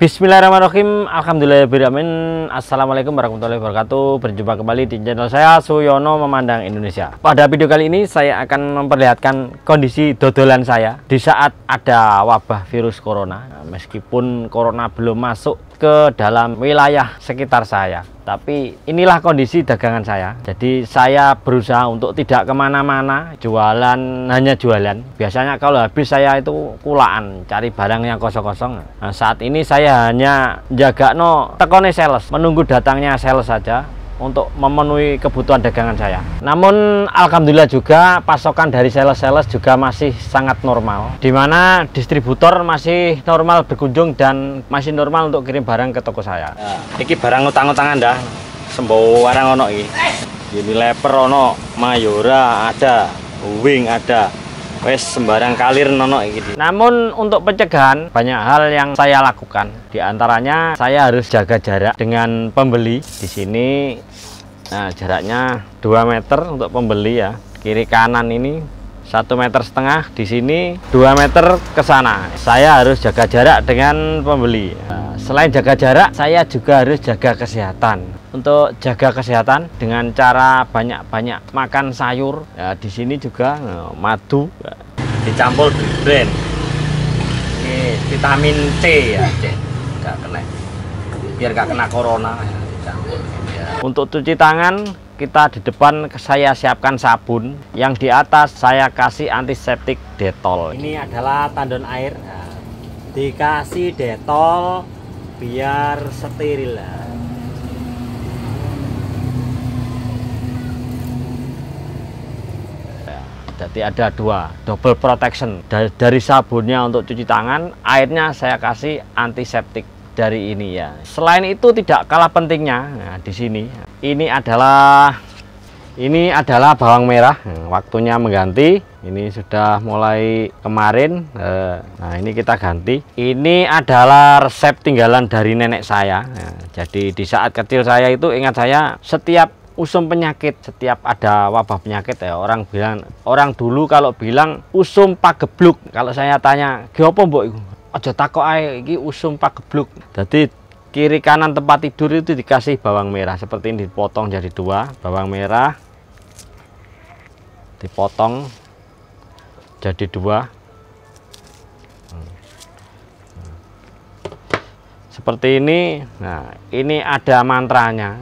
Bismillahirrahmanirrahim Alhamdulillahirrahmanirrahim Assalamualaikum warahmatullahi wabarakatuh Berjumpa kembali di channel saya Suyono Memandang Indonesia Pada video kali ini saya akan memperlihatkan kondisi dodolan saya Di saat ada wabah virus corona nah, Meskipun corona belum masuk ke dalam wilayah sekitar saya. Tapi inilah kondisi dagangan saya. Jadi saya berusaha untuk tidak kemana-mana, jualan hanya jualan. Biasanya kalau habis saya itu kulaan, cari barang yang kosong-kosong. Nah, saat ini saya hanya jaga no tekone sales, menunggu datangnya sales saja untuk memenuhi kebutuhan dagangan saya. Namun alhamdulillah juga pasokan dari sales-sales juga masih sangat normal di mana distributor masih normal berkunjung dan masih normal untuk kirim barang ke toko saya. Ya, iki barang utang-utangan dah. sembuh orang ono iki. Eh! leper ono, Mayora ada, Wing ada, wes sembarang kalir nono gitu. Namun untuk pencegahan banyak hal yang saya lakukan. Di antaranya saya harus jaga jarak dengan pembeli. Di sini nah, jaraknya 2 meter untuk pembeli ya. Kiri kanan ini satu meter setengah di sini dua meter ke sana. Saya harus jaga jarak dengan pembeli selain jaga jarak saya juga harus jaga kesehatan untuk jaga kesehatan dengan cara banyak-banyak makan sayur ya, di sini juga ya, madu ya. dicampur brand ini vitamin C ya C Gak kena biar gak kena corona ya, ya. untuk cuci tangan kita di depan saya siapkan sabun yang di atas saya kasih antiseptik detol ini adalah tandon air nah, dikasih detol biar steril lah ya, jadi ada dua double protection dari, sabunnya untuk cuci tangan airnya saya kasih antiseptik dari ini ya selain itu tidak kalah pentingnya nah, di sini ini adalah ini adalah bawang merah, hmm, waktunya mengganti. Ini sudah mulai kemarin. Eh, nah, ini kita ganti. Ini adalah resep tinggalan dari nenek saya. Nah, jadi di saat kecil saya itu ingat saya setiap usum penyakit setiap ada wabah penyakit ya orang bilang orang dulu kalau bilang usum pagebluk kalau saya tanya apa mbok aja takut ae iki usum pagebluk jadi kiri kanan tempat tidur itu dikasih bawang merah seperti ini dipotong jadi dua bawang merah dipotong jadi dua seperti ini nah ini ada mantranya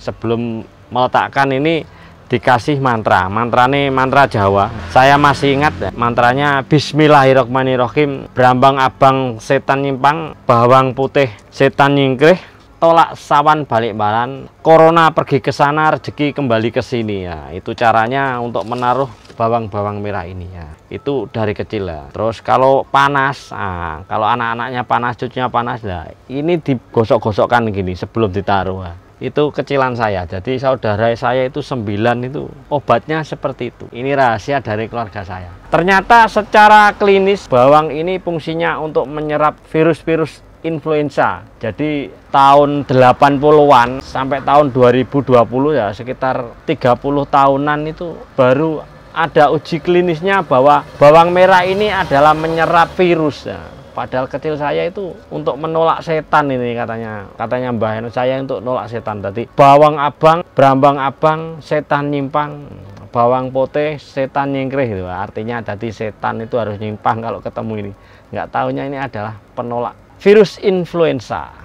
sebelum meletakkan ini dikasih mantra mantra nih mantra Jawa saya masih ingat ya, mantranya Bismillahirrahmanirrahim berambang abang setan nyimpang bawang putih setan nyingkrih tolak sawan balik balan corona pergi ke sana rezeki kembali ke sini ya itu caranya untuk menaruh bawang-bawang merah ini ya itu dari kecil ya terus kalau panas ah, kalau anak-anaknya panas cucunya panas lah ini digosok-gosokkan gini sebelum ditaruh ya itu kecilan saya jadi saudara saya itu sembilan itu obatnya seperti itu ini rahasia dari keluarga saya ternyata secara klinis bawang ini fungsinya untuk menyerap virus-virus influenza jadi tahun 80-an sampai tahun 2020 ya sekitar 30 tahunan itu baru ada uji klinisnya bahwa bawang merah ini adalah menyerap virus ya Padahal kecil saya itu untuk menolak setan ini katanya. Katanya Mbah Eno saya untuk nolak setan tadi. Bawang abang, berambang abang, setan nyimpang bawang putih setan nyingkrih itu. artinya tadi setan itu harus nyimpang kalau ketemu ini nggak tahunya ini adalah penolak virus influenza